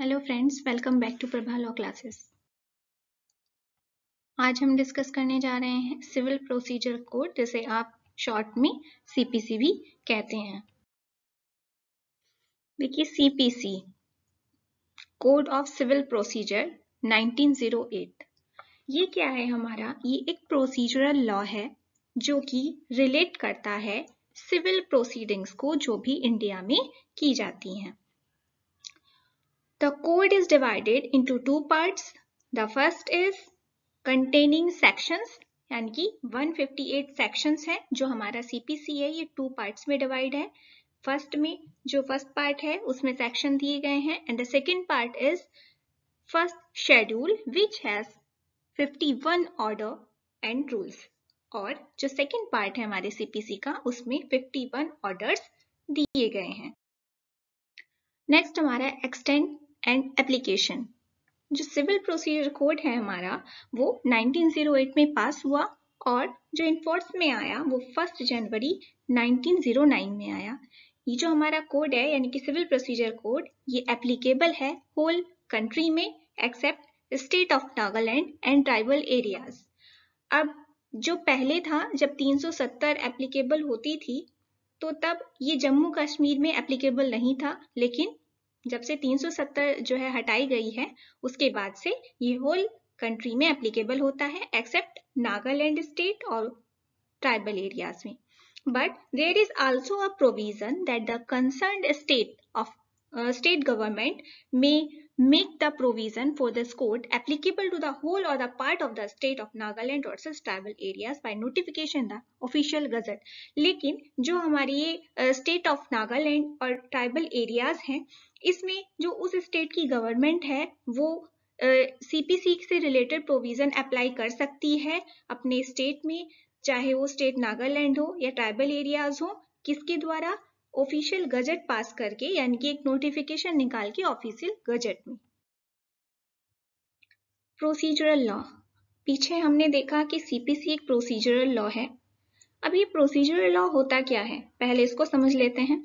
Hello friends welcome back to Prabha law classes आज हम discuss करने जा रहे हैं सिविल प्रोसीजर कोड जिसे आप शॉर्ट में सीपीसी भी कहते हैं देखिए CPC code of civil procedure 1908 ये क्या है हमारा ये एक प्रोसीजरल लॉ है जो कि रिलेट करता है सिविल प्रोसीडिंग्स को जो भी इंडिया में की जाती हैं The code is divided into two parts. The first is containing sections यानी कि 158 sections हैं जो हमारा सीपीसी है ये टू parts में डिवाइड है फर्स्ट में जो फर्स्ट पार्ट है उसमें सेक्शन दिए गए हैं and the second part is first schedule which has 51 order and rules और जो सेकेंड पार्ट है हमारे सीपीसी का उसमें 51 ऑर्डर्स दिए गए हैं नेक्स्ट हमारा एक्सटेंड एंड एप्लीकेशन जो सिविल प्रोसीजर कोड है हमारा वो 1908 में पास हुआ और जो इन्फोर्स में आया वो फर्स्ट जनवरी 1909 में आया ये जो हमारा कोड है यानी कि सिविल प्रोसीजर कोड ये एप्लीकेबल है होल कंट्री में except state of Nagaland and tribal areas अब जो पहले था जब 370 एप्लीकेबल होती थी तो तब ये जम्मू कश्मीर में एप्लीकेबल नहीं था लेकिन जब से 370 जो है हटाई गई है उसके बाद से ये होल कंट्री में एप्लीकेबल होता है एक्सेप्ट नागालैंड स्टेट और ट्राइबल एरियाज में but there is also a provision that the concern state of state government में make the provision for this code applicable to the whole or the part of the state of Nagaland or such tribal areas by notification the official gazette. लेकिन जो हमारी ये state of Nagaland और tribal areas हैं इसमें जो उस state की government है वो सीपीसी uh, से रिलेटेड प्रोविजन अप्लाई कर सकती है अपने स्टेट में चाहे वो स्टेट नागालैंड हो या ट्राइबल एरियाज हो किसके द्वारा ऑफिशियल गजट पास करके यानी कि एक नोटिफिकेशन निकाल के ऑफिशियल गजट में प्रोसीजरल लॉ पीछे हमने देखा कि सीपीसी एक प्रोसीजरल लॉ है अब ये प्रोसीजरल लॉ होता क्या है पहले इसको समझ लेते हैं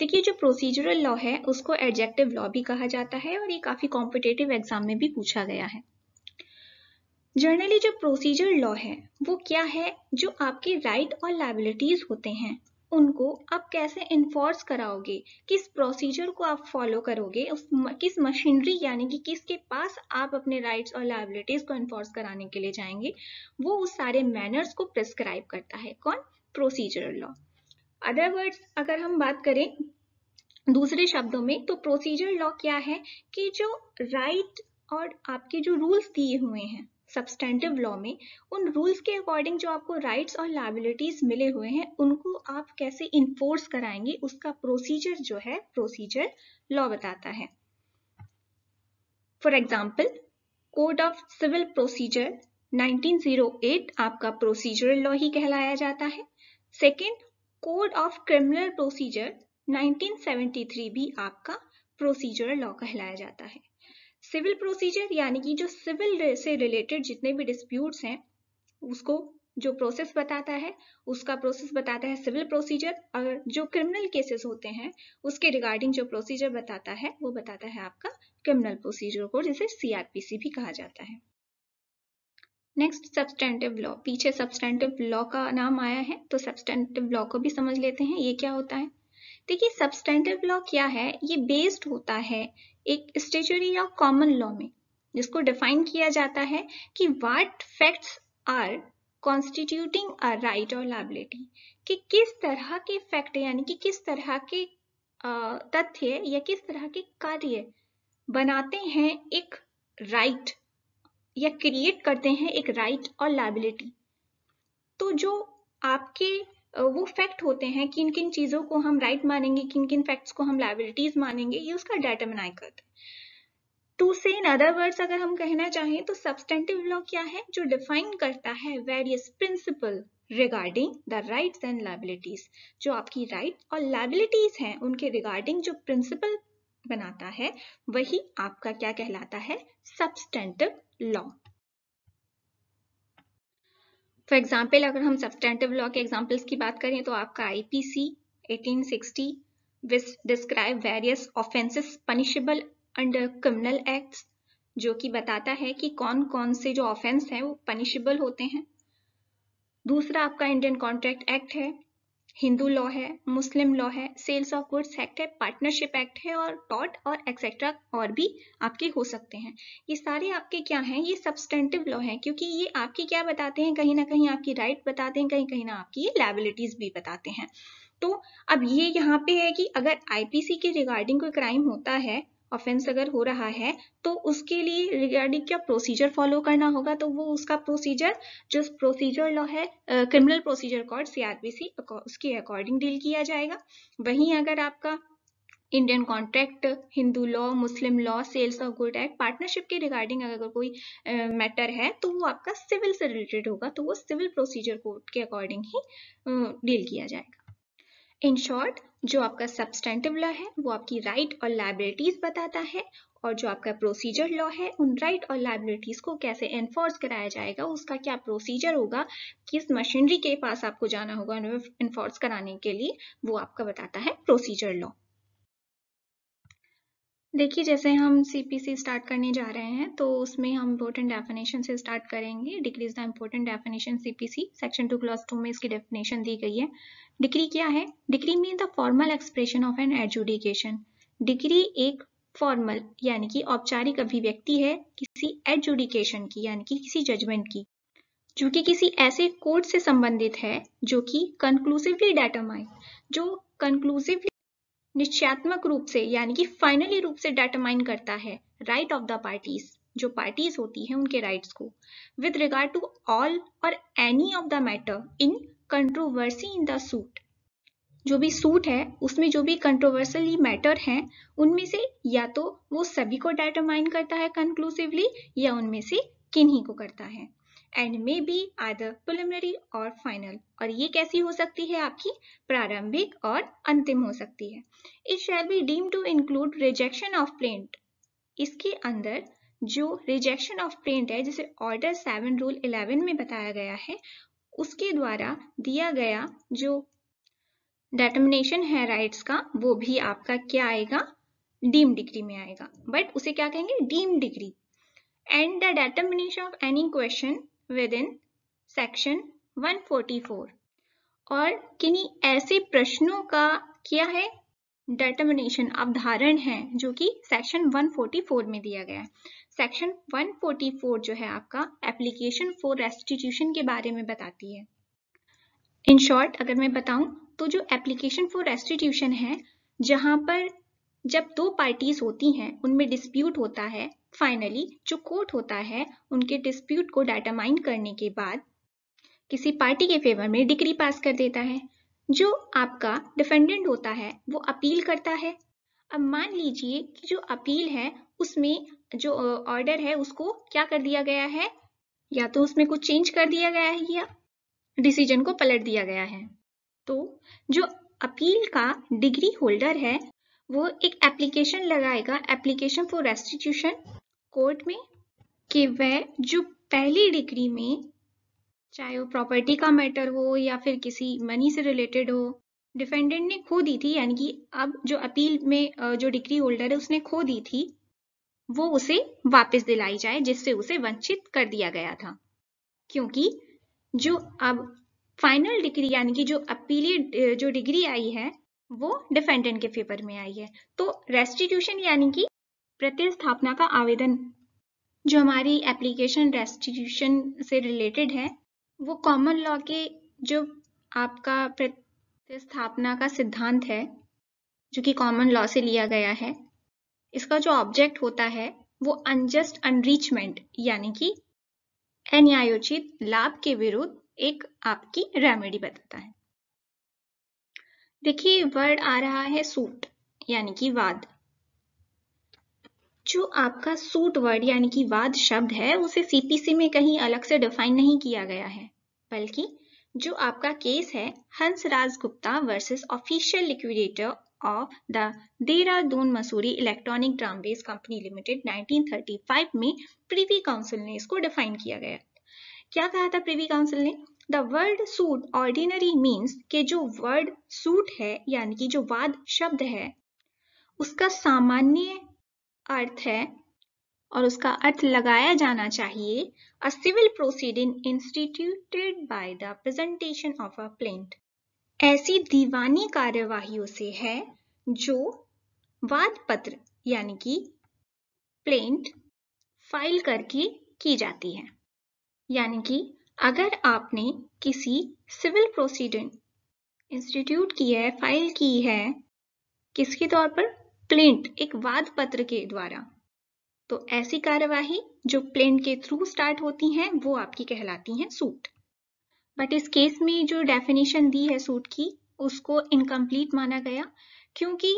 देखिए जो प्रोसीजरल लॉ है उसको एडजेक्टिव लॉ भी कहा जाता है और ये काफ़ी कॉम्पिटेटिव एग्जाम में भी पूछा गया है जर्नली जो प्रोसीजर लॉ है वो क्या है जो आपके राइट और लाइबिलिटीज होते हैं उनको आप कैसे इन्फोर्स कराओगे किस प्रोसीजर को आप फॉलो करोगे उस किस मशीनरी यानी कि किसके पास आप अपने राइट्स और लाइबिलिटीज़ को इन्फोर्स कराने के लिए जाएंगे वो उस सारे मैनर्स को प्रिस्क्राइब करता है कौन प्रोसीजर लॉ अदरवर्ड्स अगर हम बात करें दूसरे शब्दों में तो प्रोसीजर लॉ क्या है कि जो राइट right और आपके जो रूल्स दिए हुए हैं सब्सटेंटिव लॉ में उन रूल्स के अकॉर्डिंग जो आपको राइट्स और लाइबिलिटीज मिले हुए हैं उनको आप कैसे इन्फोर्स कराएंगे उसका प्रोसीजर जो है प्रोसीजर लॉ बताता है for example code of civil procedure 1908 आपका प्रोसीजरल लॉ ही कहलाया जाता है second code of criminal procedure 1973 भी आपका प्रोसीजरल लॉ कहलाया जाता है सिविल प्रोसीजर यानी कि जो सिविल से रिलेटेड जितने भी डिस्प्यूट्स हैं उसको जो प्रोसेस बताता है उसका प्रोसेस बताता है सिविल प्रोसीजर और जो क्रिमिनल केसेस होते हैं उसके रिगार्डिंग जो प्रोसीजर बताता है वो बताता है आपका क्रिमिनल प्रोसीजर को जिसे सीआरपीसी भी कहा जाता है नेक्स्ट सब्सटेंटिव लॉ पीछे सब्सटेंटिव लॉ का नाम आया है तो सब्सटेंटिव लॉ को भी समझ लेते हैं ये क्या होता है देखिए सब्सटेंटिव लॉ क्या है ये बेस्ड होता है एक स्टेचुरी या कॉमन लॉ में जिसको डिफाइन किया जाता है कि what facts are constituting a right और लाइबिलिटी कि किस तरह के फैक्ट यानी कि किस तरह के तथ्य या किस तरह के कार्य बनाते हैं एक राइट या क्रिएट करते हैं एक राइट और लाइबिलिटी तो जो आपके वो फैक्ट होते हैं किन किन चीज़ों को हम राइट right मानेंगे किन किन फैक्ट्स को हम लाइबिलिटीज मानेंगे ये उसका डेटरमिनाई करते टू से इन अदर वर्ड्स अगर हम कहना चाहें तो सब्सटेंटिव लॉ क्या है जो डिफाइन करता है various principle regarding the right and liabilities जो आपकी राइट right और लाइबिलिटीज हैं उनके रिगार्डिंग जो प्रिंसिपल बनाता है वही आपका क्या कहलाता है सब्सटेंटिव लॉ फॉर एग्जाम्पल अगर हम सब्सटेंटिव लॉ के एग्जाम्पल्स की बात करें तो आपका I P C eighteen sixty describe various offences punishable under criminal acts जो कि बताता है कि कौन कौन से जो ऑफेंस हैं वो पनिशेबल होते हैं दूसरा आपका इंडियन कॉन्ट्रैक्ट एक्ट है हिंदू लॉ है मुस्लिम लॉ है सेल्स ऑफ गुड्स एक्ट है पार्टनरशिप एक्ट है और टॉट और एक्सेट्रा और भी आपके हो सकते हैं ये सारे आपके क्या हैं ये सब्सटेंटिव लॉ हैं क्योंकि ये आपके क्या बताते हैं कहीं ना कहीं आपकी राइट बताते हैं कहीं कहीं ना आपकी लाइबिलिटीज भी बताते हैं तो अब ये यहाँ पे है कि अगर आईपीसी के रिगार्डिंग कोई क्राइम होता है ऑफेंस अगर हो रहा है तो उसके लिए रिगार्डिंग क्या प्रोसीजर फॉलो करना होगा तो वो उसका प्रोसीजर जो प्रोसीजर लॉ है क्रिमिनल प्रोसीजर कोड सीआरपीसी उसके अकॉर्डिंग डील किया जाएगा वहीं अगर आपका Indian contract Hindu law Muslim law sales of good act partnership के रिगार्डिंग अगर कोई मैटर है तो वो आपका सिविल से रिलेटेड होगा तो वो सिविल प्रोसीजर कोड के अकॉर्डिंग ही डील किया जाएगा इन शॉर्ट जो आपका सब्सटेंटिव लॉ है वो आपकी राइट और लाइबिलिटीज बताता है और जो आपका प्रोसीजर लॉ है उन राइट और लाइबिलिटीज को कैसे एनफोर्स कराया जाएगा उसका क्या प्रोसीजर होगा किस मशीनरी के पास आपको जाना होगा इन्फोर्स कराने के लिए वो आपका बताता है प्रोसीजर लॉ देखिए जैसे हम सीपीसी स्टार्ट करने जा रहे हैं तो उसमें हम इम्पोर्टेंट डेफिनेशन से स्टार्ट करेंगे decree is the important definition CPC section two clause two में इसकी डेफिनेशन दी गई है डिग्री क्या है decree mean the formal expression of an adjudication decree एक फॉर्मल यानी कि औपचारिक अभिव्यक्ति है किसी एडजुडिकेशन की यानी कि किसी जजमेंट की जो कि किसी ऐसे कोर्ट से संबंधित है जो कि कंक्लूसिवली डेटामाइन जो कंक्लूसिवली निश्चयात्मक रूप से यानी कि फाइनली रूप से डेटामाइन करता है राइट ऑफ द पार्टीज जो पार्टीज होती हैं उनके राइट्स को विद रिगार्ड टू ऑल और any of the matter in controversy in the suit जो भी सूट है उसमें जो भी कंट्रोवर्सली मैटर है उनमें से या तो वो सभी को डेटामाइन करता है कंक्लूसिवली या उनमें से किन्हीं को करता है and may be either preliminary और फाइनल और ये कैसी हो सकती है आपकी प्रारंभिक और अंतिम हो सकती है it shall be deemed to include rejection of plaint इसके अंदर जो रिजेक्शन ऑफ प्रिंट है जिसे ऑर्डर सेवन रूल इलेवन में बताया गया है उसके द्वारा दिया गया जो डेटमिनेशन है राइट्स का वो भी आपका क्या आएगा डीम डिग्री में आएगा बट उसे क्या कहेंगे deemed decree and the determination of any question within section 144 और किन्हीं ऐसे प्रश्नों का किया है डिटर्मिनेशन अवधारण है जो कि सेक्शन 144 में दिया गया है सेक्शन 144 जो है आपका एप्लीकेशन फॉर रेस्टिट्यूशन के बारे में बताती है इन शॉर्ट अगर मैं बताऊं तो जो एप्लीकेशन फॉर रेस्टिट्यूशन है जहां पर जब दो पार्टीज होती हैं उनमें डिस्प्यूट होता है फाइनली जो कोर्ट होता है उनके डिस्प्यूट को डेटामाइन करने के बाद किसी पार्टी के फेवर में डिग्री पास कर देता है जो आपका डिफेंडेंट होता है वो अपील करता है अब मान लीजिए कि जो अपील है उसमें जो ऑर्डर है उसको क्या कर दिया गया है या तो उसमें कुछ चेंज कर दिया गया है या डिसीजन को पलट दिया गया है तो जो अपील का डिग्री होल्डर है वो एक एप्लीकेशन लगाएगा एप्लीकेशन फॉर रेस्टिट्यूशन कोर्ट में कि वह जो पहली डिग्री में चाहे वो प्रॉपर्टी का मैटर हो या फिर किसी मनी से रिलेटेड हो डिफेंडेंट ने खो दी थी यानी कि अब जो अपील में जो डिग्री होल्डर है उसने खो दी थी वो उसे वापस दिलाई जाए जिससे उसे वंचित कर दिया गया था क्योंकि जो अब फाइनल डिग्री यानी कि जो अपीली जो डिग्री आई है वो डिफेंडेंट के फेवर में आई है तो रेस्टिट्यूशन यानी कि प्रतिस्थापना का आवेदन जो हमारी एप्लीकेशन रेस्टिट्यूशन से रिलेटेड है वो कॉमन लॉ के जो आपका प्रतिस्थापना का सिद्धांत है जो कि कॉमन लॉ से लिया गया है इसका जो ऑब्जेक्ट होता है वो अनजस्ट अनरीचमेंट यानी कि अन्यायोचित लाभ के विरुद्ध एक आपकी रेमेडी बताता है देखिए वर्ड आ रहा है सूट यानी कि वाद जो आपका सूट वर्ड यानी कि वाद शब्द है उसे सीपीसी में कहीं अलग से डिफाइन नहीं किया गया है बल्कि जो आपका केस है Raj Gupta versus official liquidator of the Dehradun Mussoorie electronic tramways company limited 1935 में प्रीवी काउंसिल ने इसको डिफाइन किया गया क्या कहा था प्रीवी काउंसिल ने the word suit ordinary means के जो वर्ड सूट है यानी कि जो वाद शब्द है उसका सामान्य अर्थ है और उसका अर्थ लगाया जाना चाहिए a civil proceeding instituted by the presentation of a plaint ऐसी दीवानी कार्यवाही से है जो वाद पत्र यानी कि प्लेंट फाइल करके की जाती है यानी कि अगर आपने किसी सिविल प्रोसीडिंग इंस्टीट्यूट की है फाइल की है किसके तौर पर प्लेंट एक वाद पत्र के द्वारा तो ऐसी कार्यवाही जो प्लेंट के थ्रू स्टार्ट होती हैं वो आपकी कहलाती हैं सूट बट इस केस में जो डेफिनेशन दी है सूट की उसको इनकम्प्लीट माना गया क्योंकि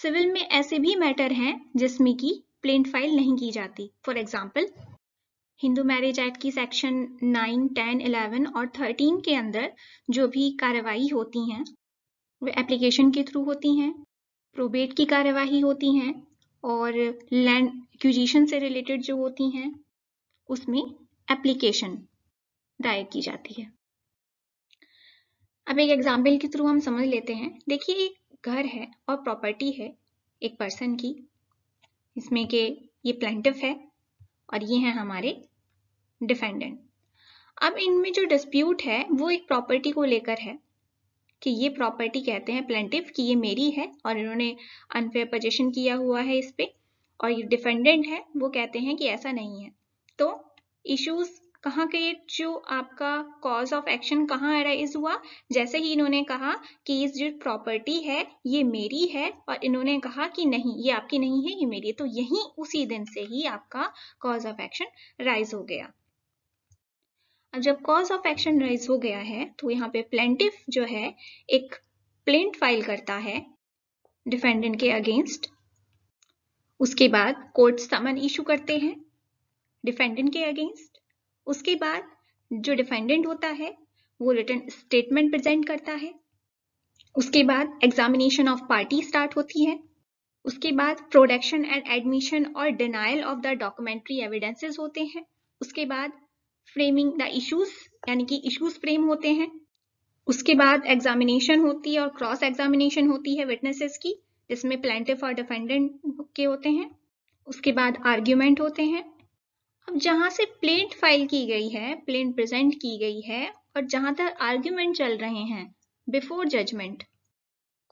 सिविल में ऐसे भी मैटर हैं जिसमें कि प्लेंट फाइल नहीं की जाती for example Hindu marriage act की सेक्शन 9, 10, 11 और 13 के अंदर जो भी कार्रवाई होती हैं वे एप्लीकेशन के थ्रू होती हैं प्रोबेट की कार्यवाही होती हैं और लैंड एक्विजिशन से रिलेटेड जो होती हैं उसमें एप्लीकेशन दायर की जाती है अब एक एग्जाम्पल के थ्रू हम समझ लेते हैं देखिए एक घर है और प्रॉपर्टी है एक पर्सन की इसमें के ये प्लेंटिव है और ये है हमारे डिफेंडेंट अब इनमें जो डिस्प्यूट है वो एक प्रॉपर्टी को लेकर है कि ये प्रॉपर्टी कहते हैं प्लेंटिव कि ये मेरी है और इन्होंने अनफेयर पोजेशन किया हुआ है इस पर और ये डिफेंडेंट है वो कहते हैं कि ऐसा नहीं है तो इश्यूज कहाँ के जो आपका कॉज ऑफ एक्शन कहाँ अराइज हुआ जैसे ही इन्होंने कहा कि इस जो प्रॉपर्टी है ये मेरी है और इन्होंने कहा कि नहीं ये आपकी नहीं है ये मेरी है तो यही उसी दिन से ही आपका कॉज ऑफ एक्शन राइज हो गया अब जब कॉज ऑफ एक्शन राइज हो गया है तो यहाँ पे प्लेंटिव जो है एक प्लेंट फाइल करता है डिफेंडेंट के अगेंस्ट उसके बाद कोर्ट समन इशू करते हैं डिफेंडेंट के अगेंस्ट उसके बाद जो डिफेंडेंट होता है वो रिटर्न स्टेटमेंट प्रेजेंट करता है उसके बाद एग्जामिनेशन ऑफ पार्टी स्टार्ट होती है उसके बाद प्रोडक्शन एंड एडमिशन और denial of the documentary evidences होते हैं उसके बाद फ्रेमिंग द इश्यूज यानी कि इश्यूज फ्रेम होते हैं उसके बाद एग्जामिनेशन होती है और क्रॉस एग्जामिनेशन होती है विटनेसेस की जिसमें प्लेंटिफ और डिफेंडेंट के होते हैं उसके बाद आर्ग्यूमेंट होते हैं अब जहां से प्लेंट फाइल की गई है प्लेंट प्रेजेंट की गई है और जहां तक आर्ग्यूमेंट चल रहे हैं बिफोर जजमेंट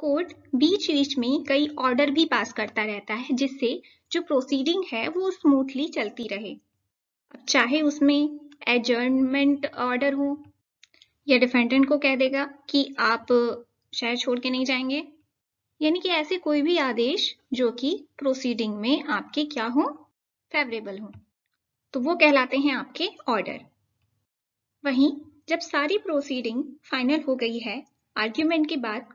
कोर्ट बीच बीच में कई ऑर्डर भी पास करता रहता है जिससे जो प्रोसीडिंग है वो स्मूथली चलती रहे अब चाहे उसमें एजर्नमेंट ऑर्डर हो या डिफेंडेंट को कह देगा कि आप शहर छोड़ के नहीं जाएंगे यानी कि ऐसे कोई भी आदेश जो कि प्रोसीडिंग में आपके क्या हो फेवरेबल हो तो वो कहलाते हैं आपके ऑर्डर वहीं जब सारी प्रोसीडिंग फाइनल हो गई है आर्ग्यूमेंट के बाद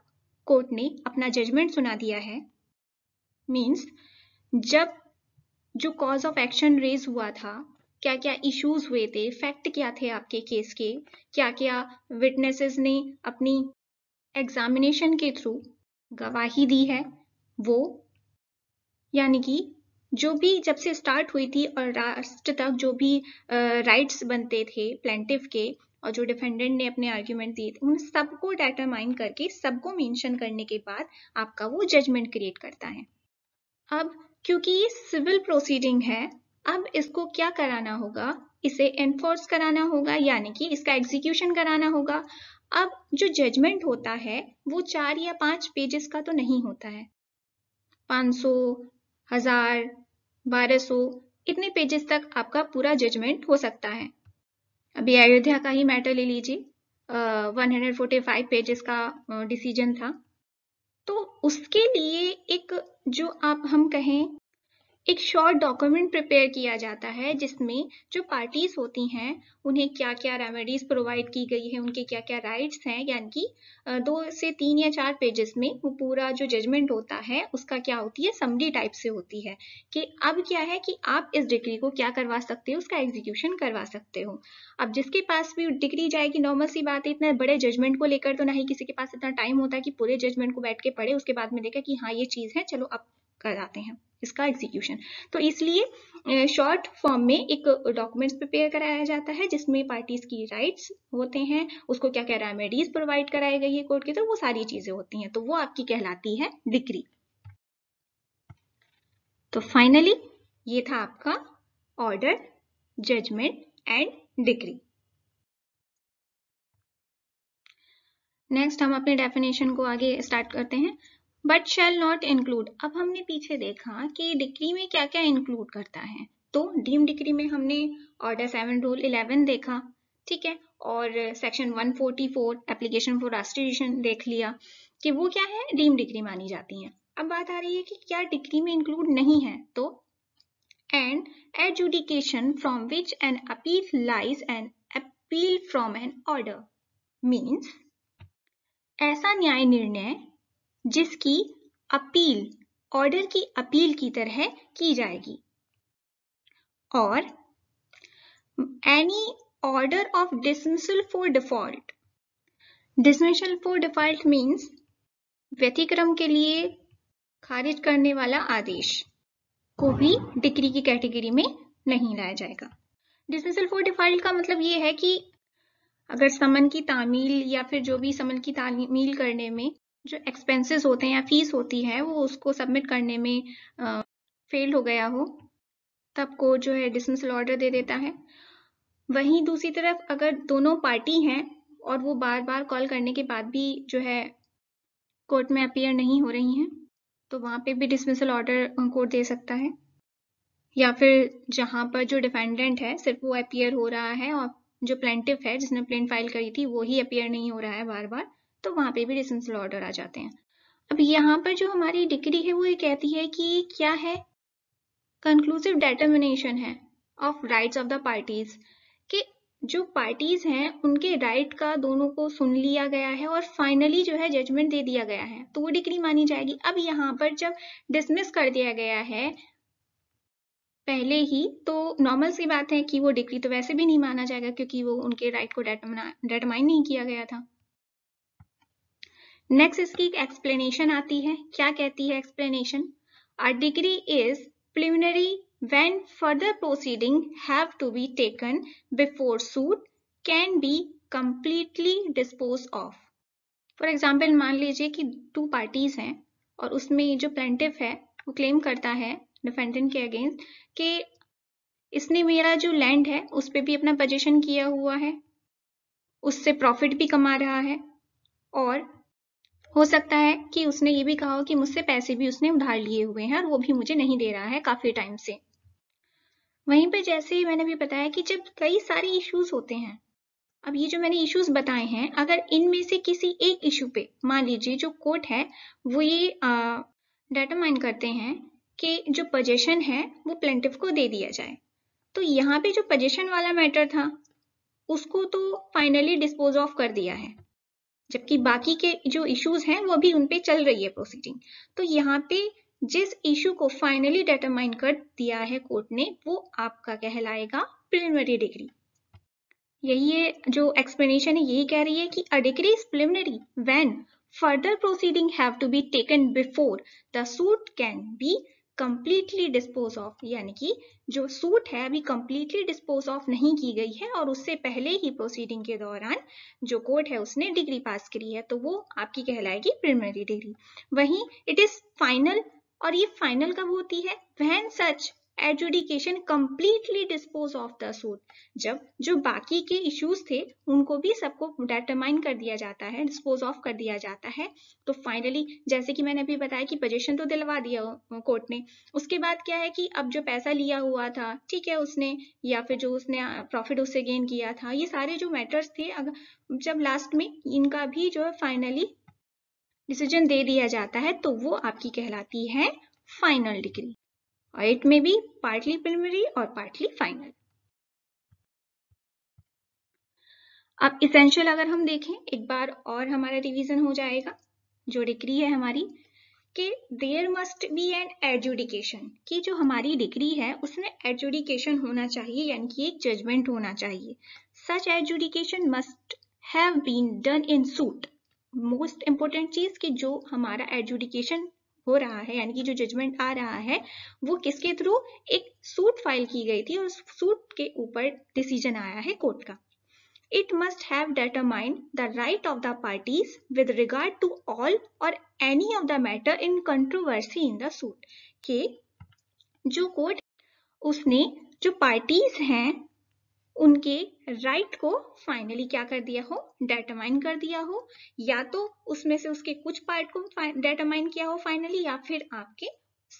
कोर्ट ने अपना जजमेंट सुना दिया है मीन्स जब जो कॉज ऑफ एक्शन रेज हुआ था क्या क्या इश्यूज हुए थे फैक्ट क्या थे आपके केस के क्या क्या विटनेसेस ने अपनी एग्जामिनेशन के थ्रू गवाही दी है वो यानी कि जो भी जब से स्टार्ट हुई थी और लास्ट तक जो भी राइट्स बनते थे प्लेंटिव के और जो डिफेंडेंट ने अपने आर्ग्यूमेंट दिए थे उन सबको डेटरमाइन करके सबको मेंशन करने के बाद आपका वो जजमेंट क्रिएट करता है अब क्योंकि ये सिविल प्रोसीडिंग है अब इसको क्या कराना होगा इसे एनफोर्स कराना होगा यानी कि इसका एग्जीक्यूशन कराना होगा अब जो जजमेंट होता है वो चार या पांच पेजेस का तो नहीं होता है पाँच सौ हजार बारह सौ इतने पेजेस तक आपका पूरा जजमेंट हो सकता है अभी अयोध्या का ही मैटर ले लीजिए one hundred forty five pages का डिसीजन था तो उसके लिए एक जो आप हम कहें एक शॉर्ट डॉक्यूमेंट प्रिपेयर किया जाता है जिसमें जो पार्टीज होती हैं उन्हें क्या क्या रेमेडीज प्रोवाइड की गई है उनके क्या क्या राइट्स हैं यानी कि दो से तीन या चार पेजेस में वो पूरा जो जजमेंट होता है उसका क्या होती है समरी टाइप से होती है कि अब क्या है कि आप इस डिग्री को क्या करवा सकते हो उसका एग्जीक्यूशन करवा सकते हो अब जिसके पास भी डिग्री जाएगी नॉर्मल सी बात है इतने बड़े जजमेंट को लेकर तो ना ही किसी के पास इतना टाइम होता है कि पूरे जजमेंट को बैठ के पढ़े उसके बाद में देखा कि हाँ ये चीज़ है चलो अब कराते हैं इसका एग्जीक्यूशन तो इसलिए शॉर्ट फॉर्म में एक डॉक्यूमेंट्स प्रिपेयर कराया जाता है जिसमें पार्टीज की राइट्स होते हैं उसको क्या क्या रेमेडीज प्रोवाइड कराई गई है कोर्ट के तो वो सारी चीजें होती हैं तो वो आपकी कहलाती है डिग्री तो फाइनली ये था आपका order judgement and decree next हम अपने डेफिनेशन को आगे स्टार्ट करते हैं बट शेल नॉट इंक्लूड अब हमने पीछे देखा कि डिग्री में क्या क्या इंक्लूड करता है तो डीम डिग्री में हमने ऑर्डर सेवन रूल इलेवन देखा ठीक है और सेक्शन 144 एप्लीकेशन फॉर रेस्टिट्यूशन देख लिया कि वो क्या है डीम डिग्री मानी जाती है अब बात आ रही है कि क्या डिग्री में इंक्लूड नहीं है तो and adjudication from which an appeal lies an appeal from an order means ऐसा न्याय निर्णय जिसकी अपील ऑर्डर की अपील की तरह की जाएगी और any order of dismissal for default dismissal for default means व्यतिक्रम के लिए खारिज करने वाला आदेश को भी डिक्री की कैटेगरी में नहीं लाया जाएगा डिसमिसल फॉर डिफॉल्ट का मतलब ये है कि अगर समन की तामील या फिर जो भी समन की तामील करने में जो एक्सपेंसेस होते हैं या फीस होती है वो उसको सबमिट करने में फेल हो गया हो तब कोर्ट जो है डिसमिसल ऑर्डर दे देता है वहीं दूसरी तरफ अगर दोनों पार्टी हैं और वो बार बार कॉल करने के बाद भी जो है कोर्ट में अपीयर नहीं हो रही हैं तो वहाँ पे भी डिसमिसल ऑर्डर कोर्ट दे सकता है या फिर जहाँ पर जो डिफेंडेंट है सिर्फ वो अपियर हो रहा है और जो प्लेंटिव है जिसने प्लेन फाइल करी थी वो ही अपियर नहीं हो रहा है बार बार तो वहां पे भी डिसेंसल ऑर्डर आ जाते हैं अब यहाँ पर जो हमारी डिग्री है वो ये कहती है कि क्या है कंक्लूसिव डेटर्मिनेशन है of rights of the parties कि जो पार्टीज हैं उनके राइट का दोनों को सुन लिया गया है और फाइनली जो है जजमेंट दे दिया गया है तो वो डिग्री मानी जाएगी अब यहाँ पर जब डिसमिस कर दिया गया है पहले ही तो नॉर्मल सी बात है कि वो डिग्री तो वैसे भी नहीं माना जाएगा क्योंकि वो उनके राइट को डेटमाइन नहीं किया गया था नेक्स्ट इसकी एक एक्सप्लेनेशन आती है क्या कहती है explanation a decree is preliminary when further proceeding have to be taken before suit can be completely disposed of for example मान लीजिए कि टू पार्टीज हैं और उसमें जो प्लेंटिव है वो क्लेम करता है डिफेंडेंट के अगेंस्ट कि इसने मेरा जो लैंड है उस पर भी अपना पोजेशन किया हुआ है उससे प्रॉफिट भी कमा रहा है और हो सकता है कि उसने ये भी कहा हो कि मुझसे पैसे भी उसने उधार लिए हुए हैं और वो भी मुझे नहीं दे रहा है काफी टाइम से वहीं पे जैसे ही मैंने भी बताया कि जब कई सारे इश्यूज होते हैं अब ये जो मैंने इश्यूज बताए हैं अगर इनमें से किसी एक इशू पे मान लीजिए जो कोर्ट है वो ये डिटरमाइन करते हैं कि जो पोजेशन है वो प्लेंटिव को दे दिया जाए तो यहाँ पे जो पोजेशन वाला मैटर था उसको तो फाइनली डिस्पोज ऑफ कर दिया है जबकि बाकी के जो इश्यूज हैं वो अभी उनपे चल रही है प्रोसीडिंग तो यहाँ पे जिस इशू को फाइनली डिटरमाइन कर दिया है कोर्ट ने वो आपका कहलाएगा प्रिलिमिनरी डिग्री यही है जो एक्सप्लेनेशन है यही कह रही है कि a decree is preliminary when further proceeding have to be taken before the suit can be completely disposed of यानी कि जो सूट है अभी कंप्लीटली डिस्पोज ऑफ नहीं की गई है और उससे पहले ही प्रोसीडिंग के दौरान जो कोर्ट है उसने डिग्री पास करी है तो वो आपकी कहलाएगी प्रिमिनरी डिग्री वहीं इट इज फाइनल और ये फाइनल कब होती है वह such adjudication completely disposed of the suit जब जो बाकी के इश्यूज थे उनको भी सबको डेटरमाइन कर दिया जाता है डिस्पोज ऑफ कर दिया जाता है तो फाइनली जैसे कि मैंने अभी बताया कि पोजिशन तो दिलवा दिया कोर्ट ने उसके बाद क्या है कि अब जो पैसा लिया हुआ था ठीक है उसने या फिर जो उसने प्रॉफिट उससे गेन किया था ये सारे जो मैटर्स थे अगर जब लास्ट में इनका भी जो है फाइनली डिसीजन दे दिया जाता है तो वो आपकी कहलाती है final decree or it may be partly preliminary or partly final. अब इसेंशियल अगर हम देखें एक बार और हमारा रिवीजन हो जाएगा जो डिग्री है हमारी कि there must be an adjudication कि जो हमारी डिग्री है उसमें एडजुडिकेशन होना चाहिए यानी कि एक जजमेंट होना चाहिए such adjudication must have been done in suit most important चीज कि जो हमारा एडजुडिकेशन हो रहा है यानी कि जो जजमेंट आ रहा है वो किसके थ्रू एक सूट फाइल की गई थी और सूट के ऊपर डिसीजन आया है कोर्ट का it must have determined the right of the parties with regard to all और any of the matter in controversy in the suit के जो कोर्ट उसने जो पार्टीज हैं उनके राइट right को फाइनली क्या कर दिया हो डेटामाइन कर दिया हो या तो उसमें से उसके कुछ पार्ट को डेटामाइन किया हो फाइनली या फिर आपके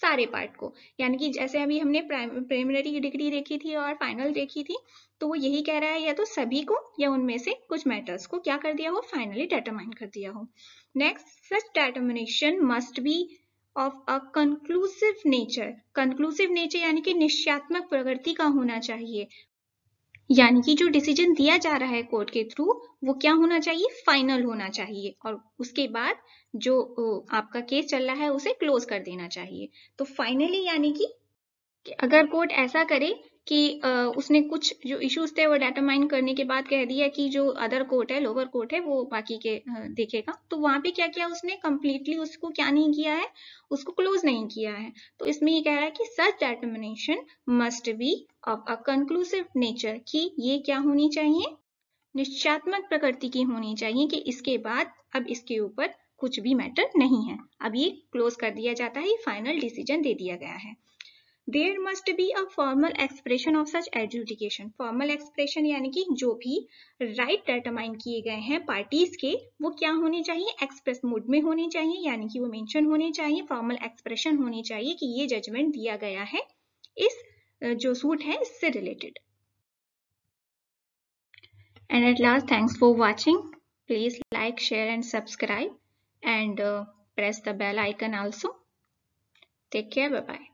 सारे पार्ट को यानी कि जैसे अभी हमने प्राइमरी डिग्री देखी थी और फाइनल देखी थी तो वो यही कह रहा है या तो सभी को या उनमें से कुछ मैटर्स को क्या कर दिया हो फाइनली डेटामाइन कर दिया हो next such determination must be of a conclusive nature conclusive nature यानी कि निश्चयात्मक प्रगति का होना चाहिए यानी कि जो डिसीजन दिया जा रहा है कोर्ट के थ्रू वो क्या होना चाहिए फाइनल होना चाहिए और उसके बाद जो आपका केस चल रहा है उसे क्लोज कर देना चाहिए तो फाइनली यानी कि अगर कोर्ट ऐसा करे कि उसने कुछ जो इश्यूज थे वो डेटामाइन करने के बाद कह दिया कि जो अदर कोर्ट है लोअर कोर्ट है वो बाकी के देखेगा तो वहां पे क्या किया उसने कम्प्लीटली उसको क्या नहीं किया है उसको क्लोज नहीं किया है तो इसमें ये कह रहा है कि such determination must be of a conclusive nature कि ये क्या होनी चाहिए निश्चात्मक प्रकृति की होनी चाहिए कि इसके बाद अब इसके ऊपर कुछ भी मैटर नहीं है अब ये क्लोज कर दिया जाता है फाइनल डिसीजन दे दिया गया है there must be a formal expression of such adjudication formal expression यानी कि जो भी राइट right डिटरमाइन किए गए हैं पार्टीज के वो क्या होने चाहिए एक्सप्रेस मोड में होने चाहिए यानी कि वो मेंशन होने चाहिए फॉर्मल एक्सप्रेशन होने चाहिए कि ये जजमेंट दिया गया है इस जो सूट है इससे related and at last thanks for watching please like share and subscribe and press the bell icon also take care bye bye